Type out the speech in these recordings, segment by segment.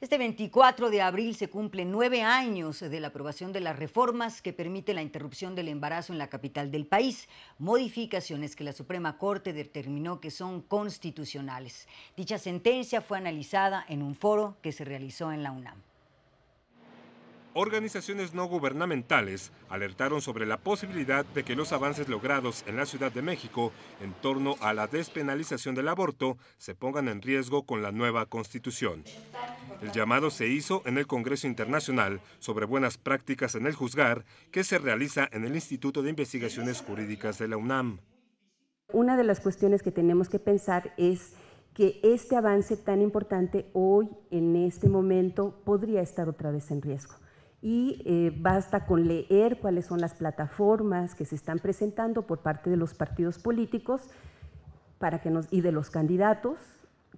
Este 24 de abril se cumplen nueve años de la aprobación de las reformas que permiten la interrupción del embarazo en la capital del país, modificaciones que la Suprema Corte determinó que son constitucionales. Dicha sentencia fue analizada en un foro que se realizó en la UNAM. Organizaciones no gubernamentales alertaron sobre la posibilidad de que los avances logrados en la Ciudad de México en torno a la despenalización del aborto se pongan en riesgo con la nueva constitución. El llamado se hizo en el Congreso Internacional sobre Buenas Prácticas en el Juzgar, que se realiza en el Instituto de Investigaciones Jurídicas de la UNAM. Una de las cuestiones que tenemos que pensar es que este avance tan importante hoy, en este momento, podría estar otra vez en riesgo. Y eh, basta con leer cuáles son las plataformas que se están presentando por parte de los partidos políticos para que nos, y de los candidatos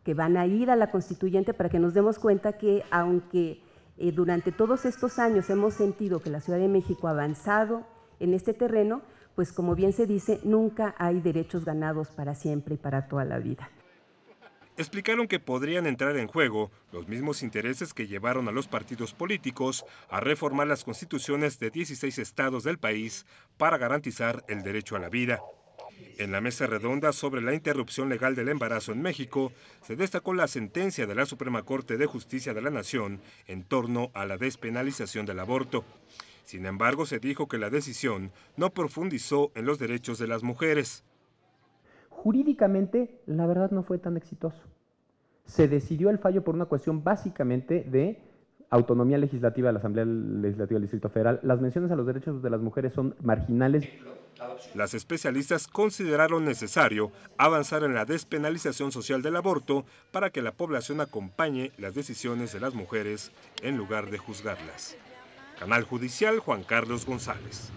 que van a ir a la constituyente para que nos demos cuenta que aunque eh, durante todos estos años hemos sentido que la Ciudad de México ha avanzado en este terreno, pues como bien se dice, nunca hay derechos ganados para siempre y para toda la vida. Explicaron que podrían entrar en juego los mismos intereses que llevaron a los partidos políticos a reformar las constituciones de 16 estados del país para garantizar el derecho a la vida. En la mesa redonda sobre la interrupción legal del embarazo en México, se destacó la sentencia de la Suprema Corte de Justicia de la Nación en torno a la despenalización del aborto. Sin embargo, se dijo que la decisión no profundizó en los derechos de las mujeres. Jurídicamente, la verdad no fue tan exitoso. Se decidió el fallo por una cuestión básicamente de autonomía legislativa de la Asamblea Legislativa del Distrito Federal. Las menciones a los derechos de las mujeres son marginales. Las especialistas consideraron necesario avanzar en la despenalización social del aborto para que la población acompañe las decisiones de las mujeres en lugar de juzgarlas. Canal Judicial Juan Carlos González.